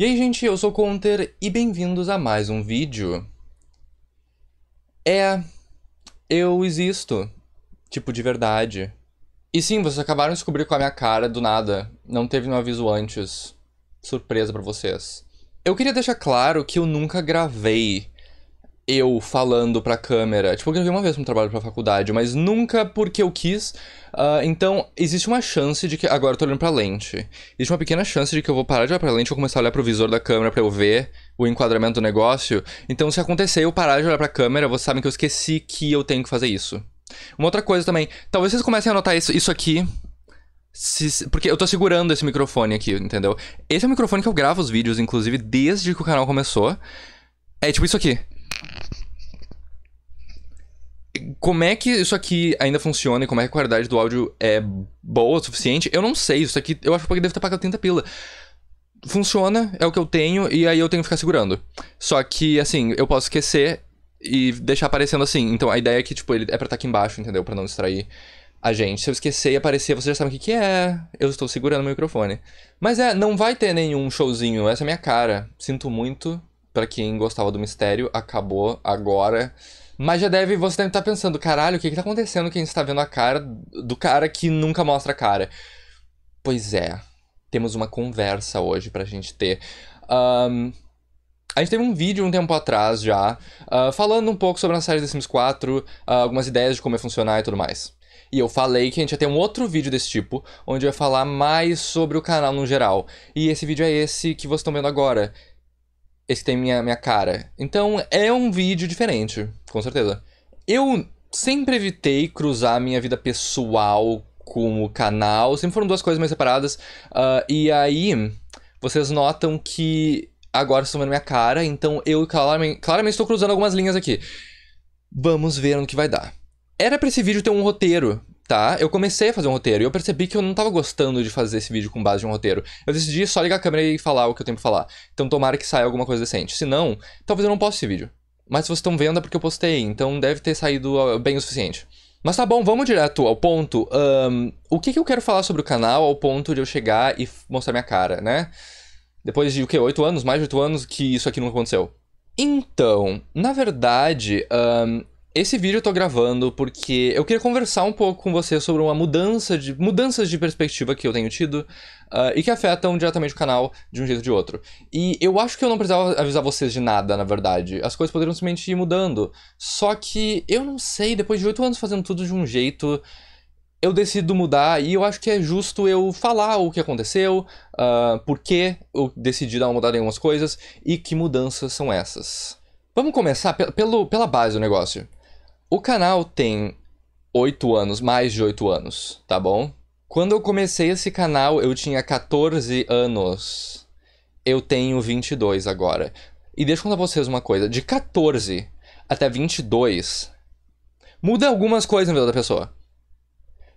E aí, gente, eu sou o Conter e bem-vindos a mais um vídeo. É... eu existo. Tipo, de verdade. E sim, vocês acabaram de descobrir com a minha cara do nada. Não teve nenhum aviso antes. Surpresa pra vocês. Eu queria deixar claro que eu nunca gravei eu falando pra câmera. Tipo, eu gravei uma vez um trabalho pra faculdade, mas nunca porque eu quis. Uh, então, existe uma chance de que. Agora eu tô olhando pra lente. Existe uma pequena chance de que eu vou parar de olhar pra lente e começar a olhar pro visor da câmera pra eu ver o enquadramento do negócio. Então, se acontecer eu parar de olhar pra câmera, vocês sabem que eu esqueci que eu tenho que fazer isso. Uma outra coisa também. Talvez vocês comecem a notar isso, isso aqui. Se, porque eu tô segurando esse microfone aqui, entendeu? Esse é o microfone que eu gravo os vídeos, inclusive, desde que o canal começou. É tipo isso aqui. Como é que isso aqui ainda funciona e como é que a qualidade do áudio é boa o suficiente? Eu não sei. Isso aqui eu acho que eu devo ter pagado 30 pila. Funciona, é o que eu tenho, e aí eu tenho que ficar segurando. Só que, assim, eu posso esquecer e deixar aparecendo assim. Então a ideia é que, tipo, ele é pra estar tá aqui embaixo, entendeu? Pra não distrair a gente. Se eu esquecer e aparecer, vocês já sabem o que, que é. Eu estou segurando o microfone. Mas é, não vai ter nenhum showzinho, essa é a minha cara. Sinto muito para quem gostava do mistério, acabou agora. Mas já deve, você deve estar tá pensando, caralho, o que, que tá acontecendo que a gente tá vendo a cara do cara que nunca mostra a cara? Pois é, temos uma conversa hoje pra gente ter. Um, a gente teve um vídeo um tempo atrás já, uh, falando um pouco sobre a série The Sims 4, uh, ah, algumas ideias de como ia funcionar e tudo mais. E eu falei que a gente ia ter um outro vídeo desse tipo, onde eu ia falar mais sobre o canal no geral. E esse vídeo é esse que vocês estão vendo agora, esse tem minha, minha cara. Então é um vídeo diferente, com certeza. Eu sempre evitei cruzar minha vida pessoal com o canal, sempre foram duas coisas mais separadas. Uh, e aí, vocês notam que agora estão vendo minha cara, então eu claramente, claramente estou cruzando algumas linhas aqui. Vamos ver no que vai dar. Era para esse vídeo ter um roteiro, tá? Eu comecei a fazer um roteiro e eu percebi que eu não tava gostando de fazer esse vídeo com base em um roteiro. Eu decidi só ligar a câmera e falar o que eu tenho pra falar. Então tomara que saia alguma coisa decente. Se não, talvez eu não poste esse vídeo. Mas se vocês estão vendo é porque eu postei, então deve ter saído ah, bem o suficiente. Mas tá bom, vamos direto ao ponto. Um, o que, que eu quero falar sobre o canal ao ponto de eu chegar e mostrar minha cara, né? Depois de o quê? Oito anos? Mais de oito anos que isso aqui não aconteceu. Então, na verdade, um, esse vídeo eu tô gravando porque eu queria conversar um pouco com você sobre uma mudança de mudanças de perspectiva que eu tenho tido uh, e que afetam diretamente o canal de um jeito ou de outro. E eu acho que eu não precisava avisar vocês de nada, na verdade. As coisas poderiam simplesmente ir mudando. Só que eu não sei, depois de oito anos fazendo tudo de um jeito, eu decido mudar e eu acho que é justo eu falar o que aconteceu, uh, por que eu decidi dar uma mudada em algumas coisas e que mudanças são essas. Vamos começar pelo, pela base do negócio. O canal tem oito anos, mais de oito anos, tá bom? Quando eu comecei esse canal, eu tinha 14 anos. Eu tenho 22 agora. E deixa eu contar pra vocês uma coisa. De 14 até 22, muda algumas coisas na vida da pessoa.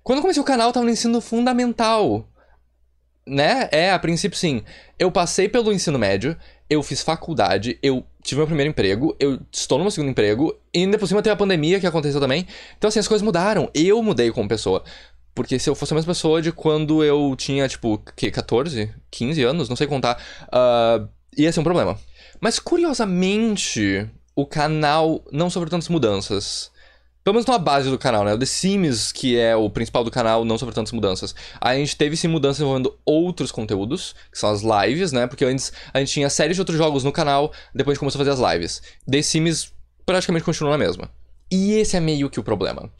Quando eu comecei o canal, eu tava no ensino fundamental. Né? É, a princípio sim. Eu passei pelo ensino médio, eu fiz faculdade, eu tive meu primeiro emprego, eu estou no meu segundo emprego, e ainda por cima tem a pandemia que aconteceu também. Então, assim, as coisas mudaram. Eu mudei como pessoa. Porque se eu fosse a mesma pessoa de quando eu tinha, tipo, que, 14, 15 anos, não sei contar, uh, ia ser um problema. Mas curiosamente, o canal não sofreu tantas mudanças pelo menos na base do canal, né? O The Sims, que é o principal do canal, não sofreu tantas mudanças. a gente teve sim mudanças envolvendo outros conteúdos, que são as lives, né? Porque antes a gente tinha séries de outros jogos no canal, depois a gente começou a fazer as lives. The Sims praticamente continua na mesma. E esse é meio que o problema.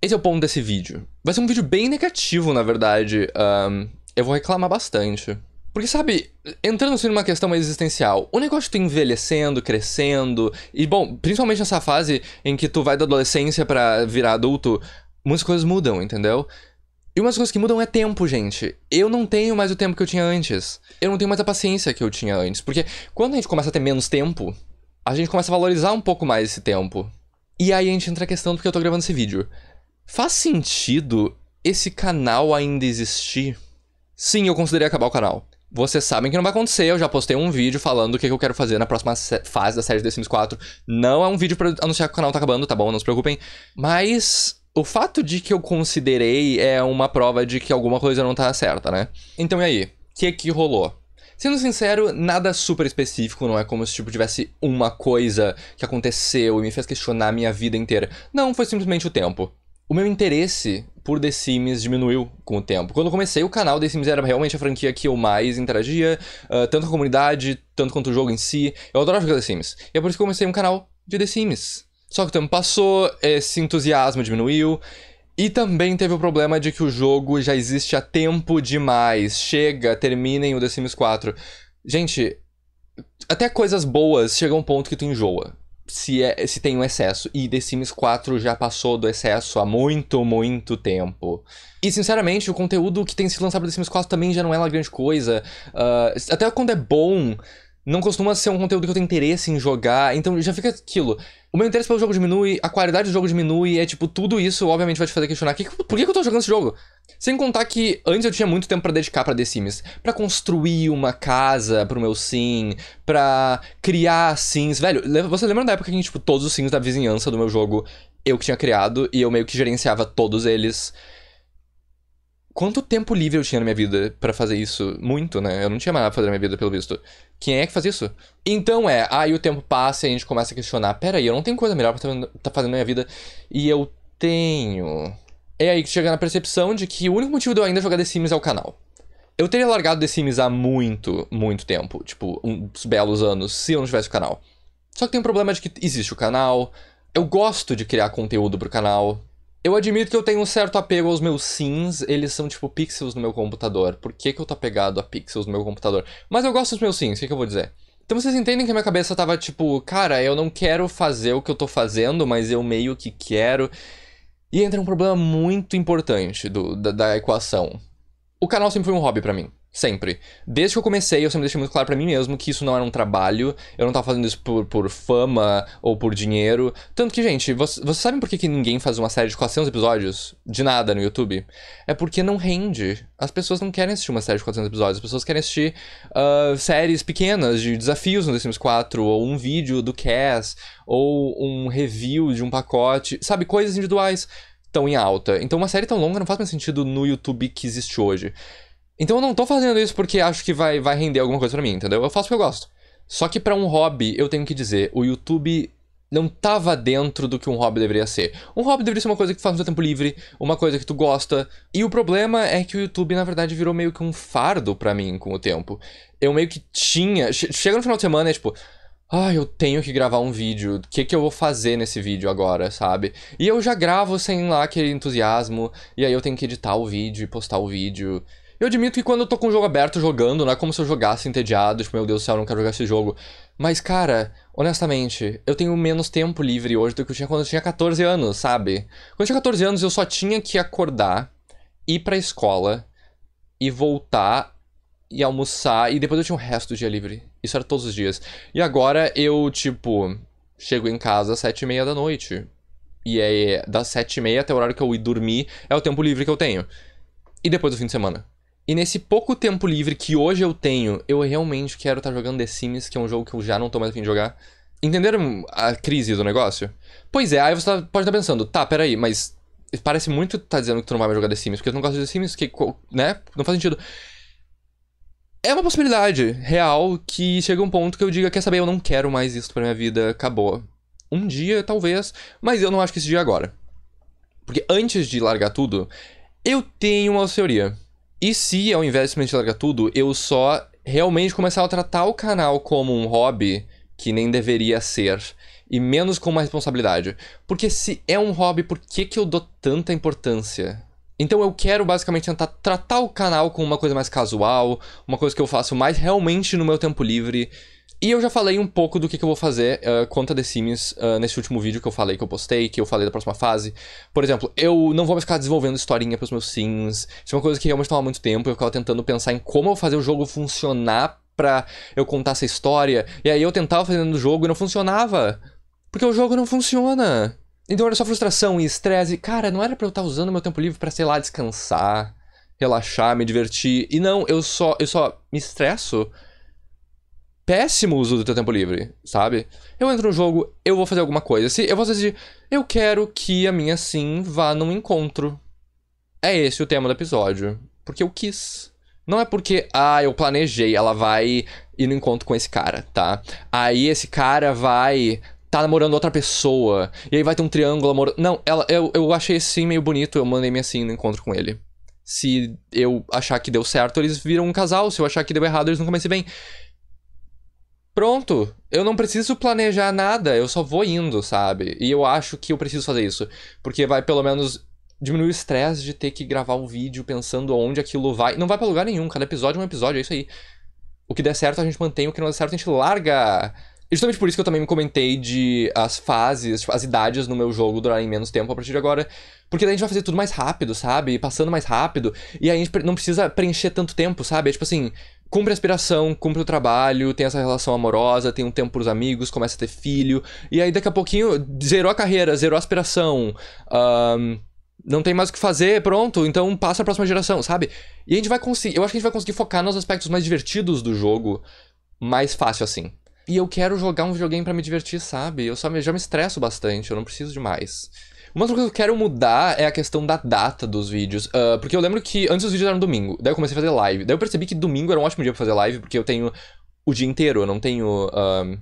Esse é o ponto desse vídeo. Vai ser um vídeo bem negativo, na verdade. Um, eu vou reclamar bastante. Porque, sabe, entrando assim numa questão mais existencial, o negócio tu tá envelhecendo, crescendo, e bom, principalmente nessa fase em que tu vai da adolescência para virar adulto, muitas coisas mudam, entendeu? E umas coisas que mudam é tempo, gente. Eu não tenho mais o tempo que eu tinha antes. Eu não tenho mais a paciência que eu tinha antes. Porque quando a gente começa a ter menos tempo, a gente começa a valorizar um pouco mais esse tempo. E aí a gente entra a questão do que eu tô gravando esse vídeo. Faz sentido esse canal ainda existir? Sim, eu considerei acabar o canal. Vocês sabem que não vai acontecer, eu já postei um vídeo falando o que, eu quero fazer na próxima fase da série The Sims 4. Não é um vídeo para anunciar que o canal tá acabando, tá bom? Não se preocupem. Mas o fato de que eu considerei é uma prova de que alguma coisa não tá certa, né? Então e aí? O que que rolou? Sendo sincero, nada super específico, não é como se tipo tivesse uma coisa que aconteceu e me fez questionar a minha vida inteira. Não, foi simplesmente o tempo o meu interesse por The Sims diminuiu com o tempo. Quando eu comecei o canal, The Sims era realmente a franquia que eu mais interagia, uh, tanto com a comunidade, tanto quanto o jogo em si. Eu adorava jogar The Sims. E é por isso que eu comecei um canal de The Sims. Só que o tempo passou, esse entusiasmo diminuiu. E também teve o problema de que o jogo já existe há tempo demais. Chega, terminem o The Sims 4. Gente, até coisas boas chegam a um ponto que tu enjoa se, é, se tem um excesso. E The Sims 4 já passou do excesso há muito, muito tempo. E, sinceramente, o conteúdo que tem se lançado para The Sims 4 também já não é uma grande coisa. Uh, até quando é bom, não costuma ser um conteúdo que eu tenho interesse em jogar. Então já fica aquilo. O meu interesse pelo jogo diminui, a qualidade do jogo diminui, é tipo, tudo isso obviamente vai te fazer questionar que, por que, eu tô jogando esse jogo? Sem contar que antes eu tinha muito tempo para dedicar para The Sims, para construir uma casa pro meu sim, para criar sims. Velho, você lembra da época que tipo todos os sims da vizinhança do meu jogo eu que tinha criado e eu meio que gerenciava todos eles? quanto tempo livre eu tinha na minha vida para fazer isso? Muito, né? Eu não tinha mais nada pra fazer na minha vida, pelo visto. Quem é que faz isso? Então é, aí o tempo passa e a gente começa a questionar: peraí, eu não tenho coisa melhor pra estar tá fazendo na minha vida e eu tenho. É aí que chega na percepção de que o único motivo de eu ainda jogar The Sims é o canal. Eu teria largado The Sims há muito, muito tempo tipo, uns belos anos, se eu não tivesse o canal. Só que tem um problema de que existe o canal, eu gosto de criar conteúdo pro canal, eu admito que eu tenho um certo apego aos meus sims, eles são tipo pixels no meu computador. Por que, que eu tô apegado a pixels no meu computador? Mas eu gosto dos meus sims, o que, que eu vou dizer? Então vocês entendem que a minha cabeça tava tipo, cara, eu não quero fazer o que eu tô fazendo, mas eu meio que quero. E entra um problema muito importante do, da, da equação. O canal sempre foi um hobby para mim. Sempre. Desde que eu comecei, eu sempre deixei muito claro para mim mesmo que isso não era um trabalho, eu não tava fazendo isso por, por fama ou por dinheiro. Tanto que, gente, vocês você sabem por que, que ninguém faz uma série de 400 episódios de nada no YouTube? É porque não rende. As pessoas não querem assistir uma série de 400 episódios, as pessoas querem assistir uh, séries pequenas de desafios no The Sims 4, ou um vídeo do Cass, ou um review de um pacote, sabe? Coisas individuais tão em alta. Então uma série tão longa não faz mais sentido no YouTube que existe hoje. Então eu não tô fazendo isso porque acho que vai, vai render alguma coisa para mim, entendeu? Eu faço porque eu gosto. Só que para um hobby, eu tenho que dizer, o YouTube não tava dentro do que um hobby deveria ser. Um hobby deveria ser uma coisa que tu faz no teu tempo livre, uma coisa que tu gosta. E o problema é que o YouTube, na verdade, virou meio que um fardo para mim com o tempo. Eu meio que tinha. Chega no final de semana, é tipo. Ah, eu tenho que gravar um vídeo. O que, que eu vou fazer nesse vídeo agora, sabe? E eu já gravo sem lá aquele entusiasmo. E aí eu tenho que editar o vídeo e postar o vídeo. Eu admito que quando eu tô com o jogo aberto jogando, não é como se eu jogasse entediado, tipo, meu Deus do céu, eu não quero jogar esse jogo. Mas, cara, honestamente, eu tenho menos tempo livre hoje do que eu tinha quando eu tinha 14 anos, sabe? Quando eu tinha 14 anos, eu só tinha que acordar, ir pra escola e voltar e almoçar e depois eu tinha o resto do dia livre. Isso era todos os dias. E agora eu, tipo, chego em casa às sete e meia da noite. E é, é das sete e meia até o horário que eu ir dormir, é o tempo livre que eu tenho. E depois do fim de semana. E nesse pouco tempo livre que hoje eu tenho, eu realmente quero estar tá jogando The Sims, que é um jogo que eu já não tô mais afim de jogar. Entenderam a crise do negócio? Pois é, aí você tá, pode estar tá pensando, tá, peraí, mas parece muito que tá dizendo que tu não vai mais jogar The Sims, porque tu não gosta de The Sims, que, né? Não faz sentido. É uma possibilidade real que chega um ponto que eu diga, quer saber, eu não quero mais isso pra minha vida, acabou. Um dia, talvez, mas eu não acho que esse dia é agora. Porque antes de largar tudo, eu tenho uma teoria. E se ao invés de simplesmente largar tudo, eu só realmente começar a tratar o canal como um hobby que nem deveria ser e menos como uma responsabilidade? Porque se é um hobby, por que, que eu dou tanta importância? Então eu quero basicamente tentar tratar o canal como uma coisa mais casual, uma coisa que eu faço mais realmente no meu tempo livre e eu já falei um pouco do que, que eu vou fazer uh, eh, contra The Sims uh, nesse último vídeo que eu falei, que eu postei, que eu falei da próxima fase. Por exemplo, eu não vou mais ficar desenvolvendo historinha pros meus Sims. Isso é uma coisa que realmente toma muito tempo. Eu ficava tentando pensar em como eu fazer o jogo funcionar pra eu contar essa história. E aí eu tentava fazendo o jogo e não funcionava. Porque o jogo não funciona. Então era só frustração e estresse. Cara, não era pra eu estar usando meu tempo livre pra, sei lá, descansar, relaxar, me divertir. E não, eu só, eu só me estresso péssimo uso do teu tempo livre, sabe? Eu entro no jogo, eu vou fazer alguma coisa. Se eu vou decidir, eu quero que a minha sim vá num encontro. É esse o tema do episódio. Porque eu quis. Não é porque, ah, eu planejei, ela vai ir no encontro com esse cara, tá? Aí esse cara vai tá namorando outra pessoa, e aí vai ter um triângulo amor. Não, ela, eu, eu achei esse sim meio bonito, eu mandei minha sim no encontro com ele. Se eu achar que deu certo, eles viram um casal, se eu achar que deu errado, eles nunca mais se veem pronto, eu não preciso planejar nada, eu só vou indo, sabe? E eu acho que eu preciso fazer isso, porque vai pelo menos diminuir o estresse de ter que gravar um vídeo pensando onde aquilo vai. Não vai para lugar nenhum, cada episódio é um episódio, é isso aí. O que der certo a gente mantém, o que não der certo a gente larga. justamente por isso que eu também me comentei de as fases, tipo, as idades no meu jogo durarem menos tempo a partir de agora. Porque daí a gente vai fazer tudo mais rápido, sabe? Passando mais rápido. E aí a gente não precisa preencher tanto tempo, sabe? É tipo assim, cumpre a aspiração, cumpre o trabalho, tem essa relação amorosa, tem um tempo pros amigos, começa a ter filho, e aí daqui a pouquinho zerou a carreira, zerou a aspiração, um, não tem mais o que fazer, pronto, então passa a próxima geração, sabe? E a gente vai conseguir, eu acho que a gente vai conseguir focar nos aspectos mais divertidos do jogo, mais fácil assim. E eu quero jogar um videogame para me divertir, sabe? Eu só me, já me estresso bastante, eu não preciso de mais. Uma outra coisa que eu quero mudar é a questão da data dos vídeos. Uh, porque eu lembro que antes os vídeos eram domingo, daí eu comecei a fazer live. Daí eu percebi que domingo era um ótimo dia pra fazer live, porque eu tenho o dia inteiro, eu não tenho uh,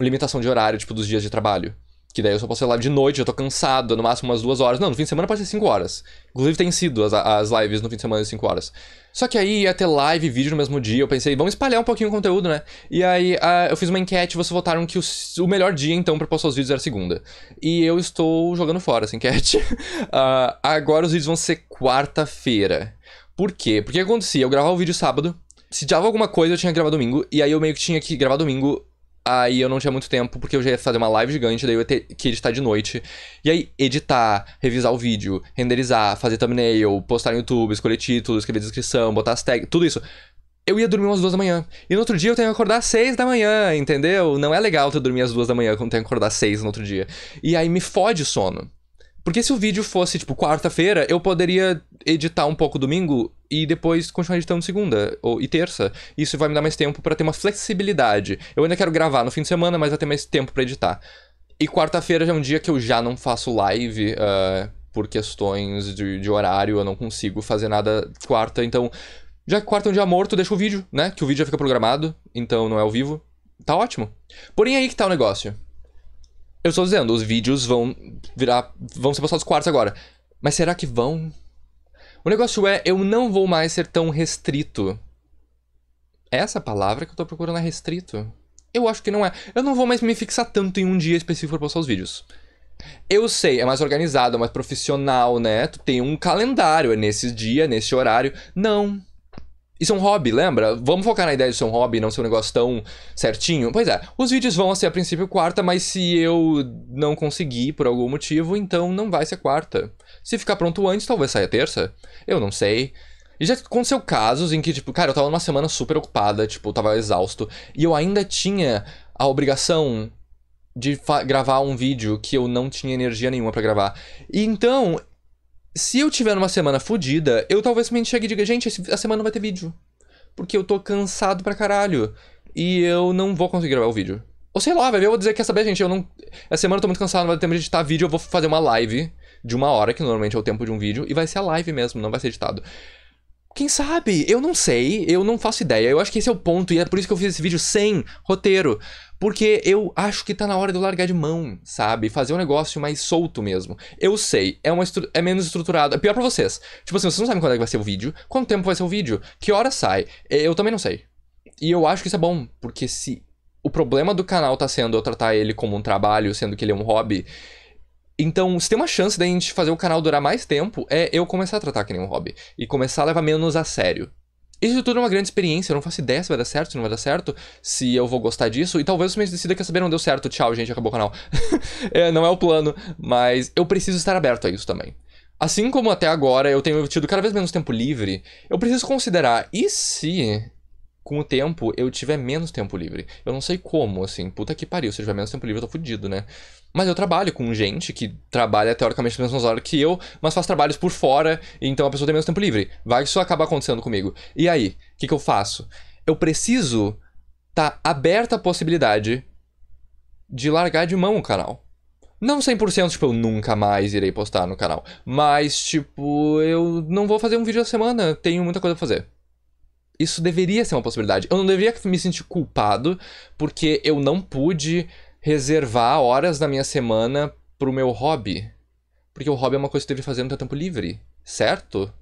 limitação de horário, tipo, dos dias de trabalho. Que daí eu só posso fazer live de noite, eu tô cansado, no máximo umas duas horas. Não, no fim de semana pode ser cinco horas. Inclusive tem sido as, as lives no fim de semana de 5 horas. Só que aí ia ter live e vídeo no mesmo dia. Eu pensei, vamos espalhar um pouquinho o conteúdo, né? E aí uh, eu fiz uma enquete vocês votaram que o, o melhor dia, então, pra postar os vídeos era segunda. E eu estou jogando fora essa enquete. Uh, agora os vídeos vão ser quarta-feira. Por quê? Porque acontecia, eu gravava o vídeo sábado. Se dava alguma coisa, eu tinha que gravar domingo. E aí eu meio que tinha que gravar domingo Aí eu não tinha muito tempo, porque eu já ia fazer uma live gigante, daí eu ia ter que editar de noite. E aí, editar, revisar o vídeo, renderizar, fazer thumbnail, postar no YouTube, escolher título, escrever descrição, botar as tags, tudo isso. Eu ia dormir umas duas da manhã. E no outro dia eu tenho que acordar às seis da manhã, entendeu? Não é legal ter dormir às duas da manhã quando tenho que acordar às seis no outro dia. E aí me fode o sono. Porque se o vídeo fosse, tipo, quarta-feira, eu poderia editar um pouco domingo e depois continuar editando segunda ou, e terça. Isso vai me dar mais tempo para ter uma flexibilidade. Eu ainda quero gravar no fim de semana, mas vai ter mais tempo para editar. E quarta-feira já é um dia que eu já não faço live. Uh, por questões de, de horário, eu não consigo fazer nada quarta, então. Já que quarta é um dia morto, deixa o vídeo, né? Que o vídeo já fica programado, então não é ao vivo. Tá ótimo. Porém, aí que tá o negócio. Eu estou dizendo, os vídeos vão virar. vão ser postados quartos agora. Mas será que vão? O negócio é, eu não vou mais ser tão restrito. É essa palavra que eu tô procurando é restrito. Eu acho que não é. Eu não vou mais me fixar tanto em um dia específico pra postar os vídeos. Eu sei, é mais organizado, é mais profissional, né? Tu tem um calendário, é nesse dia, nesse horário. Não. Isso é um hobby, lembra? Vamos focar na ideia de ser um hobby e não ser um negócio tão certinho? Pois é, os vídeos vão ser a princípio quarta, mas se eu não conseguir por algum motivo, então não vai ser quarta. Se ficar pronto antes, talvez saia terça. Eu não sei. E já aconteceu casos em que, tipo, cara, eu tava numa semana super ocupada, tipo, eu tava exausto, e eu ainda tinha a obrigação de gravar um vídeo que eu não tinha energia nenhuma para gravar. E então, se eu tiver numa semana fodida, eu talvez me chegue e diga, gente, a semana vai ter vídeo. Porque eu tô cansado pra caralho. E eu não vou conseguir gravar o vídeo. Ou sei lá, velho, eu vou dizer, quer saber, gente, eu não... Essa semana eu tô muito cansado, não vai ter tempo de editar vídeo, eu vou fazer uma live de uma hora, que normalmente é o tempo de um vídeo, e vai ser a live mesmo, não vai ser editado. Quem sabe? Eu não sei, eu não faço ideia. Eu acho que esse é o ponto, e é por isso que eu fiz esse vídeo sem roteiro. Porque eu acho que tá na hora de eu largar de mão, sabe? Fazer um negócio mais solto mesmo. Eu sei, é, uma é menos estruturado. É pior pra vocês. Tipo assim, vocês não sabem quando é que vai ser o vídeo, quanto tempo vai ser o vídeo, que hora sai. Eu também não sei. E eu acho que isso é bom, porque se o problema do canal tá sendo eu tratar ele como um trabalho, sendo que ele é um hobby. Então, se tem uma chance da gente fazer o canal durar mais tempo, é eu começar a tratar que nem um hobby. E começar a levar menos a sério, isso tudo é uma grande experiência, eu não faço ideia se vai dar certo, se não vai dar certo, se eu vou gostar disso, e talvez eu simplesmente decida que saber não deu certo, tchau, gente, acabou o canal. é, não é o plano, mas eu preciso estar aberto a isso também. Assim como até agora eu tenho tido cada vez menos tempo livre, eu preciso considerar, e se com o tempo eu tiver menos tempo livre? Eu não sei como, assim, puta que pariu, se eu tiver menos tempo livre eu tô fudido, né? Mas eu trabalho com gente que trabalha teoricamente no mesmo horário que eu, mas faz trabalhos por fora, então a pessoa tem menos tempo livre. Vai isso acaba acontecendo comigo. E aí, o que, que eu faço? Eu preciso tá aberta a possibilidade de largar de mão o canal. Não 100%, tipo, eu nunca mais irei postar no canal. Mas, tipo, eu não vou fazer um vídeo a semana, tenho muita coisa pra fazer. Isso deveria ser uma possibilidade. Eu não deveria me sentir culpado porque eu não pude reservar horas da minha semana pro meu hobby. Porque o hobby é uma coisa que eu deve fazer no teu tempo livre, certo?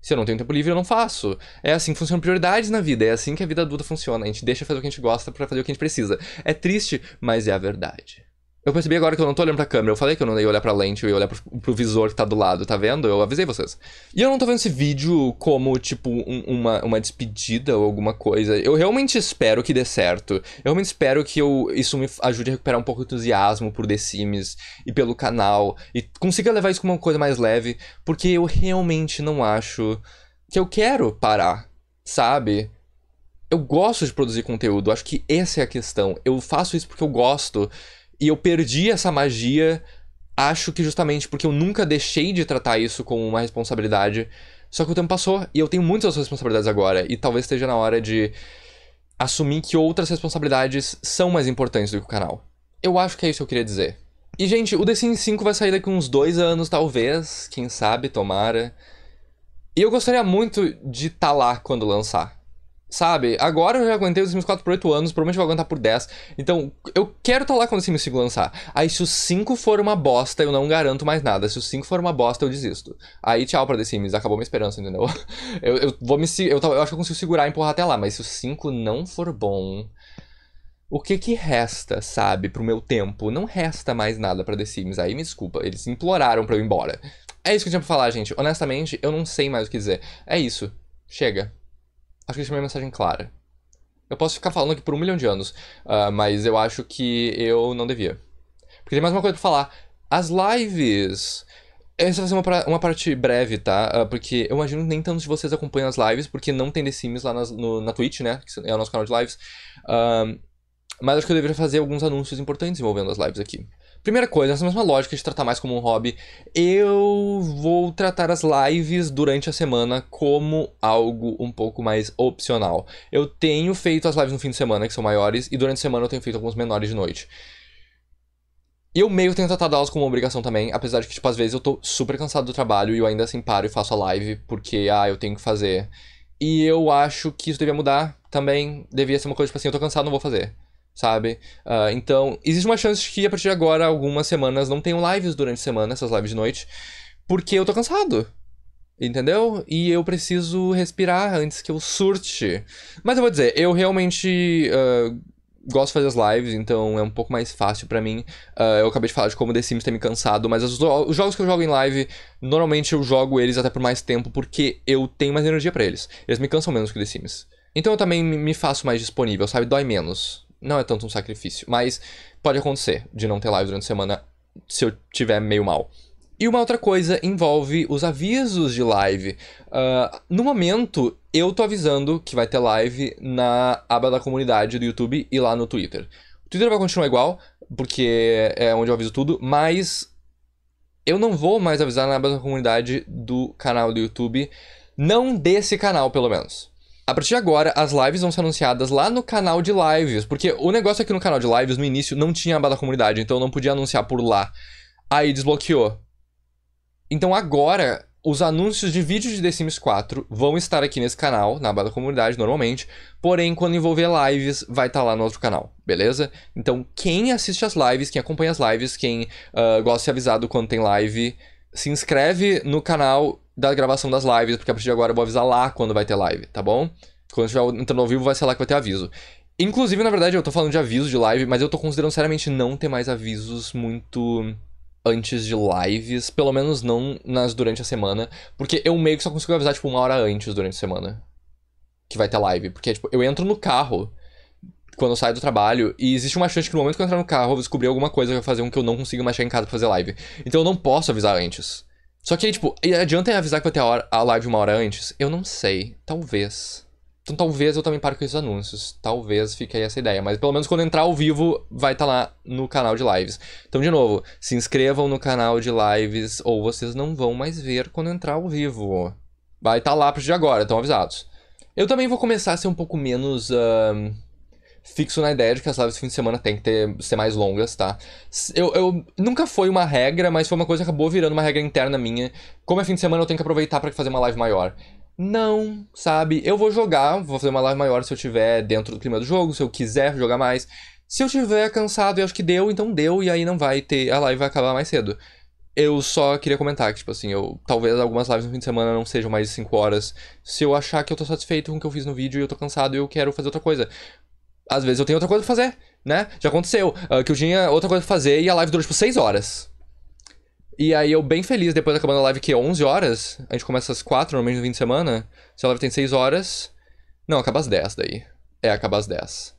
Se eu não tenho tempo livre, eu não faço. É assim que funcionam prioridades na vida. É assim que a vida adulta funciona. A gente deixa fazer o que a gente gosta para fazer o que a gente precisa. É triste, mas é a verdade. Eu percebi agora que eu não tô olhando pra câmera. Eu falei que eu não ia olhar pra lente, eu ia olhar pro, pro visor que tá do lado, tá vendo? Eu avisei vocês. E eu não tô vendo esse vídeo como, tipo, um, uma, uma despedida ou alguma coisa. Eu realmente espero que dê certo. Eu realmente espero que eu, isso me ajude a recuperar um pouco o entusiasmo por The Sims e pelo canal. E consiga levar isso como uma coisa mais leve. Porque eu realmente não acho que eu quero parar, sabe? Eu gosto de produzir conteúdo, acho que essa é a questão. Eu faço isso porque eu gosto. E eu perdi essa magia, acho que justamente porque eu nunca deixei de tratar isso como uma responsabilidade. Só que o tempo passou e eu tenho muitas responsabilidades agora. E talvez esteja na hora de assumir que outras responsabilidades são mais importantes do que o canal. Eu acho que é isso que eu queria dizer. E, gente, o The Sims 5 vai sair daqui uns dois anos, talvez. Quem sabe, tomara. E eu gostaria muito de estar tá lá quando lançar. Sabe? Agora eu já aguentei os Sims 4 por 8 anos, provavelmente vou aguentar por 10. Então, eu quero estar tá lá quando o Sims 5 lançar. Aí, se o 5 for uma bosta, eu não garanto mais nada. Se o 5 for uma bosta, eu desisto. Aí, tchau pra The Sims, acabou minha esperança, entendeu? Eu, eu vou me. Eu, eu acho que eu consigo segurar e empurrar até lá, mas se o 5 não for bom. O que que resta, sabe, pro meu tempo? Não resta mais nada pra The Sims. Aí, me desculpa, eles imploraram pra eu ir embora. É isso que eu tinha pra falar, gente. Honestamente, eu não sei mais o que dizer. É isso. Chega. Acho que deixa minha mensagem clara. Eu posso ficar falando aqui por um milhão de anos, uh, mas eu acho que eu não devia. Porque tem mais uma coisa pra falar. As lives! Essa vai ser uma, uma parte breve, tá? Uh, porque eu imagino que nem tantos de vocês acompanham as lives, porque não tem The Sims lá nas, no, na Twitch, né? Que é o nosso canal de lives. Uh, mas acho que eu deveria fazer alguns anúncios importantes envolvendo as lives aqui. Primeira coisa, essa mesma lógica de tratar mais como um hobby, eu vou tratar as lives durante a semana como algo um pouco mais opcional. Eu tenho feito as lives no fim de semana, que são maiores, e durante a semana eu tenho feito alguns menores de noite. Eu meio tenho tratado elas como uma obrigação também, apesar de que, tipo, às vezes eu tô super cansado do trabalho e eu ainda assim paro e faço a live porque, ah, eu tenho que fazer. E eu acho que isso devia mudar também. Devia ser uma coisa, tipo assim, eu tô cansado, não vou fazer sabe? Uh, então, existe uma chance que a partir de agora, algumas semanas, não tenham lives durante a semana, essas lives de noite, porque eu tô cansado. Entendeu? E eu preciso respirar antes que eu surte. Mas eu vou dizer, eu realmente uh, gosto de fazer as lives, então é um pouco mais fácil para mim. Uh, eu acabei de falar de como The Sims tem me cansado, mas os, os, jogos que eu jogo em live, normalmente eu jogo eles até por mais tempo, porque eu tenho mais energia para eles. Eles me cansam menos que The Sims. Então eu também me faço mais disponível, sabe? Dói menos não é tanto um sacrifício, mas pode acontecer de não ter live durante a semana se eu tiver meio mal. E uma outra coisa envolve os avisos de live. Uh, no momento, eu tô avisando que vai ter live na aba da comunidade do YouTube e lá no Twitter. O Twitter vai continuar igual, porque é onde eu aviso tudo, mas eu não vou mais avisar na aba da comunidade do canal do YouTube. Não desse canal, pelo menos. A partir de agora, as lives vão ser anunciadas lá no canal de lives, porque o negócio aqui é no canal de lives, no início, não tinha a aba da comunidade, então eu não podia anunciar por lá. Aí desbloqueou. Então agora, os anúncios de vídeos de The Sims 4 vão estar aqui nesse canal, na aba da comunidade, normalmente. Porém, quando envolver lives, vai estar tá lá no outro canal, beleza? Então, quem assiste as lives, quem acompanha as lives, quem uh, gosta de ser avisado quando tem live, se inscreve no canal da gravação das lives, porque a partir de agora eu vou avisar lá quando vai ter live, tá bom? Quando estiver entrando ao vivo, vai ser lá que vai ter aviso. Inclusive, na verdade, eu tô falando de aviso de live, mas eu tô considerando seriamente não ter mais avisos muito antes de lives, pelo menos não nas durante a semana, porque eu meio que só consigo avisar, tipo, uma hora antes durante a semana que vai ter live, porque, tipo, eu entro no carro quando eu saio do trabalho e existe uma chance que no momento que eu entrar no carro eu vou descobrir alguma coisa que vai fazer um que eu não consigo mais chegar em casa pra fazer live. Então eu não posso avisar antes. Só que aí, tipo, adianta avisar que vai ter a, hora, a live uma hora antes? Eu não sei. Talvez. Então talvez eu também pare com esses anúncios. Talvez fique aí essa ideia. Mas pelo menos quando entrar ao vivo, vai estar tá lá no canal de lives. Então, de novo, se inscrevam no canal de lives ou vocês não vão mais ver quando entrar ao vivo. Vai estar tá lá pro de agora, estão avisados. Eu também vou começar a ser um pouco menos. Uh fixo na ideia de que as lives de fim de semana tem que ter, ser mais longas, tá? Eu, eu nunca foi uma regra, mas foi uma coisa que acabou virando uma regra interna minha. Como é fim de semana, eu tenho que aproveitar para fazer uma live maior. Não, sabe? Eu vou jogar, vou fazer uma live maior se eu tiver dentro do clima do jogo, se eu quiser jogar mais. Se eu tiver cansado e acho que deu, então deu, e aí não vai ter. A live vai acabar mais cedo. Eu só queria comentar que, tipo assim, eu talvez algumas lives no fim de semana não sejam mais de 5 horas. Se eu achar que eu tô satisfeito com o que eu fiz no vídeo e eu tô cansado e eu quero fazer outra coisa às vezes eu tenho outra coisa pra fazer, né? Já aconteceu uh, que eu tinha outra coisa pra fazer e a live durou tipo 6 horas. E aí eu bem feliz, depois acabando a live que é 11 horas, a gente começa às 4 normalmente no fim de semana, se a live tem 6 horas, não, acaba às 10 daí. É, acaba às 10.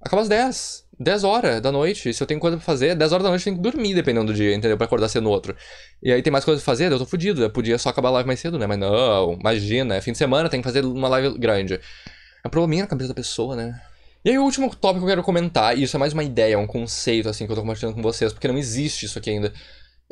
Acaba às 10. 10 horas da noite. Se eu tenho coisa pra fazer, 10 horas da noite eu tenho que dormir, dependendo do dia, entendeu? Pra acordar cedo no outro. E aí tem mais coisa pra fazer, eu tô fudido. Eu podia só acabar a live mais cedo, né? Mas não, imagina. É fim de semana tem que fazer uma live grande. É um probleminha na cabeça da pessoa, né? E aí o último tópico que eu quero comentar, e isso é mais uma ideia, um conceito assim que eu tô compartilhando com vocês, porque não existe isso aqui ainda.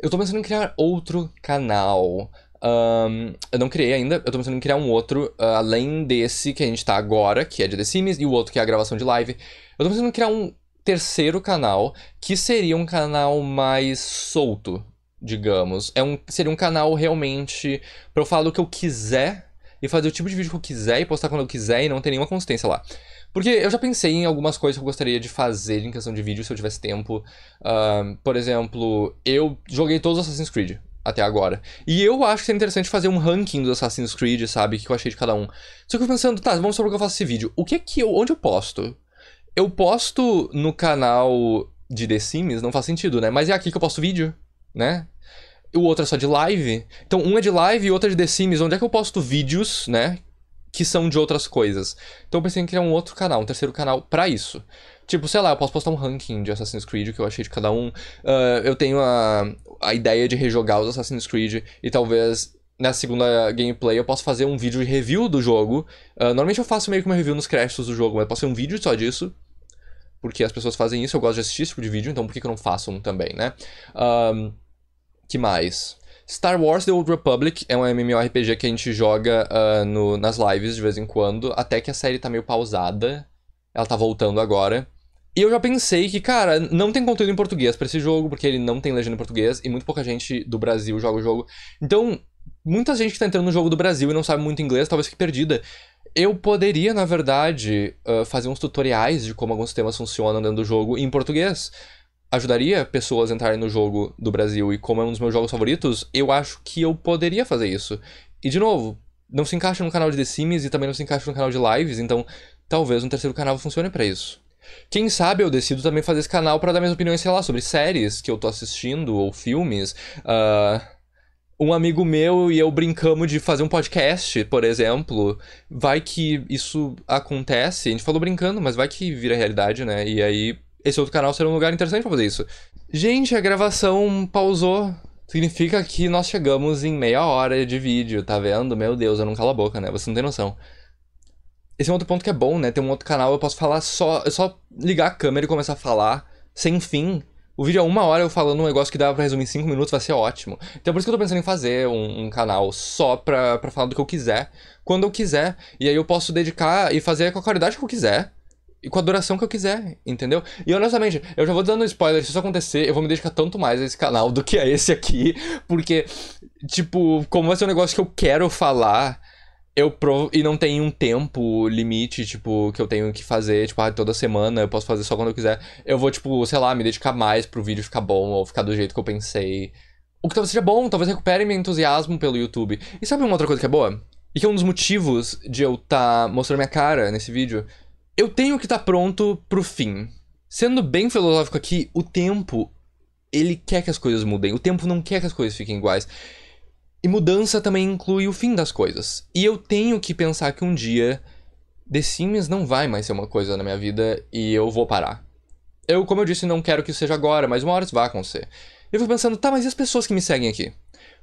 Eu tô pensando em criar outro canal. Um, eu não criei ainda, eu tô pensando em criar um outro, uh, além desse que a gente tá agora, que é de The Sims, e o outro que é a gravação de live. Eu tô pensando em criar um terceiro canal, que seria um canal mais solto, digamos. É um, seria um canal realmente pra eu falar o que eu quiser e fazer o tipo de vídeo que eu quiser e postar quando eu quiser e não ter nenhuma consistência lá. Porque eu já pensei em algumas coisas que eu gostaria de fazer em questão de vídeo se eu tivesse tempo. Uh, por exemplo, eu joguei todos os Assassin's Creed até agora. E eu acho que seria interessante fazer um ranking dos Assassin's Creed, sabe? O que eu achei de cada um. Só que eu pensando, tá, vamos supor que eu faço esse vídeo. O que é que eu. Onde eu posto? Eu posto no canal de The Sims, não faz sentido, né? Mas é aqui que eu posto vídeo, né? o outro é só de live. Então, um é de live e outro é de The Sims. Onde é que eu posto vídeos, né? que são de outras coisas. Então eu pensei em criar um outro canal, um terceiro canal para isso. Tipo, sei lá, eu posso postar um ranking de Assassin's Creed que eu achei de cada um. Uh, eu tenho a, a ideia de rejogar os Assassin's Creed e talvez na segunda gameplay eu posso fazer um vídeo de review do jogo. Uh, normalmente eu faço meio que uma review nos créditos do jogo, mas posso fazer um vídeo só disso. Porque as pessoas fazem isso, eu gosto de assistir esse tipo de vídeo, então por que, que eu não faço um também, né? Um, ah, que mais? Star Wars The Old Republic é um MMORPG que a gente joga uh, no, nas lives de vez em quando, até que a série tá meio pausada. Ela tá voltando agora. E eu já pensei que, cara, não tem conteúdo em português para esse jogo, porque ele não tem legenda em português e muito pouca gente do Brasil joga o jogo. Então, muita gente que tá entrando no jogo do Brasil e não sabe muito inglês, talvez fique perdida. Eu poderia, na verdade, uh, fazer uns tutoriais de como alguns temas funcionam dentro do jogo em português ajudaria pessoas a entrarem no jogo do Brasil e como é um dos meus jogos favoritos, eu acho que eu poderia fazer isso. E de novo, não se encaixa no canal de The Sims e também não se encaixa no canal de lives, então talvez um terceiro canal funcione para isso. Quem sabe eu decido também fazer esse canal para dar minhas opiniões, sei lá, sobre séries que eu tô assistindo ou filmes. Uh, um amigo meu e eu brincamos de fazer um podcast, por exemplo. Vai que isso acontece. A gente falou brincando, mas vai que vira realidade, né? E aí esse outro canal seria um lugar interessante pra fazer isso. Gente, a gravação pausou. Significa que nós chegamos em meia hora de vídeo, tá vendo? Meu Deus, eu não calo a boca, né? Você não tem noção. Esse é um outro ponto que é bom, né? Tem um outro canal, eu posso falar só... É só ligar a câmera e começar a falar, sem fim. O vídeo é uma hora eu falando um negócio que dava pra resumir em cinco minutos, vai ser ótimo. Então por isso que eu tô pensando em fazer um, um canal só pra, pra falar do que eu quiser, quando eu quiser. E aí eu posso dedicar e fazer com a qualidade que eu quiser e com a duração que eu quiser, entendeu? E honestamente, eu já vou dando spoiler, se isso acontecer, eu vou me dedicar tanto mais a esse canal do que a esse aqui, porque, tipo, como vai ser um negócio que eu quero falar, eu provo... e não tem um tempo limite, tipo, que eu tenho que fazer, tipo, ah, toda semana eu posso fazer só quando eu quiser. Eu vou, tipo, sei lá, me dedicar mais pro vídeo ficar bom ou ficar do jeito que eu pensei. O que talvez seja bom, talvez recupere meu entusiasmo pelo YouTube. E sabe uma outra coisa que é boa? E que é um dos motivos de eu estar tá mostrando minha cara nesse vídeo eu tenho que estar tá pronto pro fim. Sendo bem filosófico aqui, o tempo, ele quer que as coisas mudem. O tempo não quer que as coisas fiquem iguais. E mudança também inclui o fim das coisas. E eu tenho que pensar que um dia The Sims não vai mais ser uma coisa na minha vida e eu vou parar. Eu, como eu disse, não quero que isso seja agora, mas uma hora isso vai acontecer. Eu fico pensando, tá, mas e as pessoas que me seguem aqui?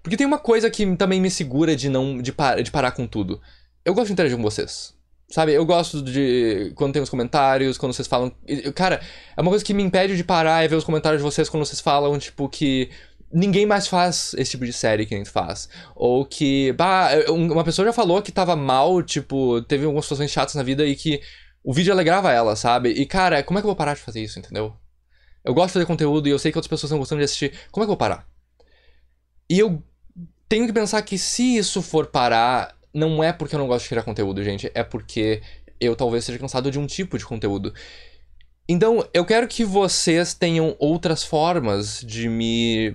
Porque tem uma coisa que também me segura de não de, par de parar com tudo. Eu gosto de interagir com vocês. Sabe, eu gosto de. Quando tem os comentários, quando vocês falam. Cara, é uma coisa que me impede de parar é ver os comentários de vocês quando vocês falam, tipo, que ninguém mais faz esse tipo de série que a gente faz. Ou que, bah, uma pessoa já falou que tava mal, tipo, teve algumas situações chatas na vida e que o vídeo alegrava ela, sabe? E, cara, como é que eu vou parar de fazer isso, entendeu? Eu gosto de fazer conteúdo e eu sei que outras pessoas estão gostando de assistir. Como é que eu vou parar? E eu tenho que pensar que se isso for parar, não é porque eu não gosto de criar conteúdo, gente. É porque eu talvez seja cansado de um tipo de conteúdo. Então, eu quero que vocês tenham outras formas de me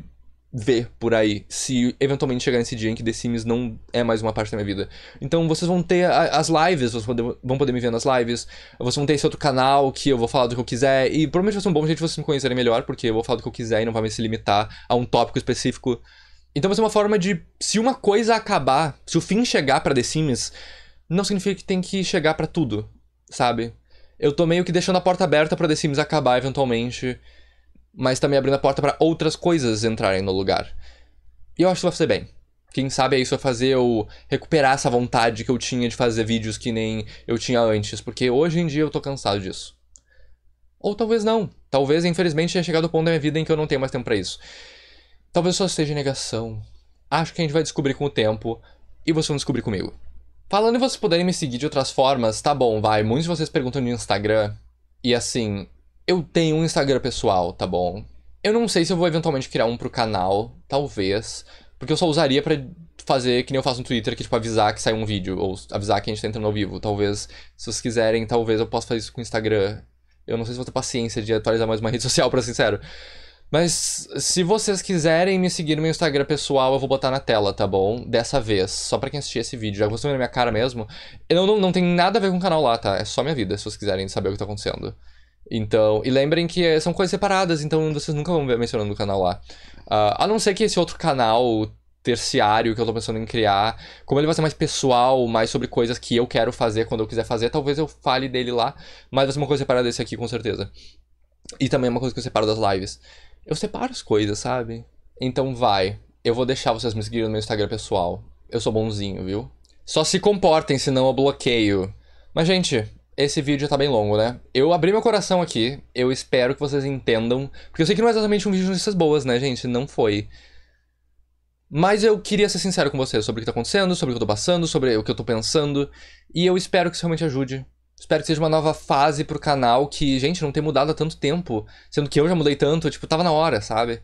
ver por aí, se eventualmente chegar nesse dia em que The Sims não é mais uma parte da minha vida. Então vocês vão ter as lives, vocês vão poder me ver nas lives, vocês vão ter esse outro canal que eu vou falar do que eu quiser, e provavelmente vai ser um bom jeito de vocês me conhecerem melhor, porque eu vou falar do que eu quiser e não vai me se limitar a um tópico específico. Então vai ser uma forma de, se uma coisa acabar, se o fim chegar para The Sims, não significa que tem que chegar para tudo, sabe? Eu tô meio que deixando a porta aberta para The Sims acabar eventualmente, mas também abrindo a porta para outras coisas entrarem no lugar. E eu acho que vai fazer bem. Quem sabe é isso vai fazer eu recuperar essa vontade que eu tinha de fazer vídeos que nem eu tinha antes, porque hoje em dia eu tô cansado disso. Ou talvez não. Talvez, infelizmente, tenha chegado o ponto da minha vida em que eu não tenho mais tempo para isso. Talvez só esteja negação. Acho que a gente vai descobrir com o tempo. E vocês vão descobrir comigo. Falando em vocês poderem me seguir de outras formas, tá bom, vai. Muitos de vocês perguntam no Instagram. E assim, eu tenho um Instagram pessoal, tá bom? Eu não sei se eu vou eventualmente criar um pro canal, talvez. Porque eu só usaria para fazer que nem eu faço no Twitter, que tipo, avisar que sai um vídeo, ou avisar que a gente tá entrando ao vivo. Talvez, se vocês quiserem, talvez eu possa fazer isso com o Instagram. Eu não sei se vou ter paciência de atualizar mais uma rede social, pra ser sincero. Mas se vocês quiserem me seguir no meu Instagram pessoal, eu vou botar na tela, tá bom? Dessa vez, só pra quem assistir esse vídeo, já gostou vocês minha cara mesmo. Eu não, não tem nada a ver com o canal lá, tá? É só minha vida, se vocês quiserem saber o que tá acontecendo. Então, e lembrem que são coisas separadas, então vocês nunca vão ver mencionando o canal lá. Uh, a não ser que esse outro canal terciário que eu tô pensando em criar, como ele vai ser mais pessoal, mais sobre coisas que eu quero fazer quando eu quiser fazer, talvez eu fale dele lá, mas vai ser uma coisa separada desse aqui, com certeza. E também é uma coisa que eu separo das lives. Eu separo as coisas, sabe? Então vai. Eu vou deixar vocês me seguirem no meu Instagram pessoal. Eu sou bonzinho, viu? Só se comportem, senão eu bloqueio. Mas, gente, esse vídeo tá bem longo, né? Eu abri meu coração aqui, eu espero que vocês entendam, porque eu sei que não é exatamente um vídeo de notícias boas, né, gente? Não foi. Mas eu queria ser sincero com vocês sobre o que tá acontecendo, sobre o que eu tô passando, sobre o que eu tô pensando, e eu espero que isso realmente ajude Espero que seja uma nova fase pro canal que, gente, não tem mudado há tanto tempo. Sendo que eu já mudei tanto, tipo, tava na hora, sabe?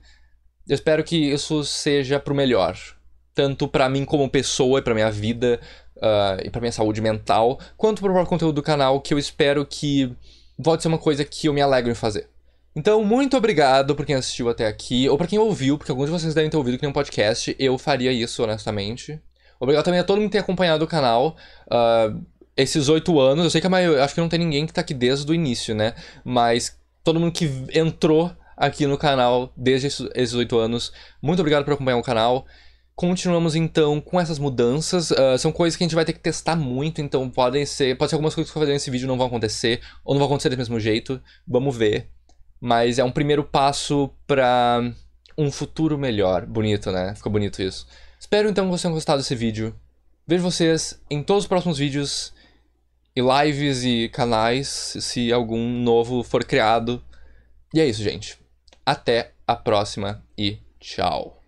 Eu espero que isso seja pro melhor. Tanto para mim como pessoa e pra minha vida uh, e pra minha saúde mental, quanto pro próprio conteúdo do canal, que eu espero que volte a ser uma coisa que eu me alegro em fazer. Então, muito obrigado por quem assistiu até aqui, ou para quem ouviu, porque alguns de vocês devem ter ouvido que nem um podcast, eu faria isso, honestamente. Obrigado também a todo mundo que tem acompanhado o canal. Uh, esses oito anos, eu sei que a maioria, acho que não tem ninguém que tá aqui desde o início, né? Mas todo mundo que entrou aqui no canal desde esses oito anos, muito obrigado por acompanhar o canal. Continuamos então com essas mudanças, uh, são coisas que a gente vai ter que testar muito, então podem ser, pode ser algumas coisas que eu fazer nesse vídeo não vão acontecer, ou não vão acontecer do mesmo jeito, vamos ver. Mas é um primeiro passo pra um futuro melhor, bonito né, ficou bonito isso. Espero então que vocês tenham gostado desse vídeo, vejo vocês em todos os próximos vídeos e lives e canais se algum novo for criado. E é isso, gente. Até a próxima e tchau.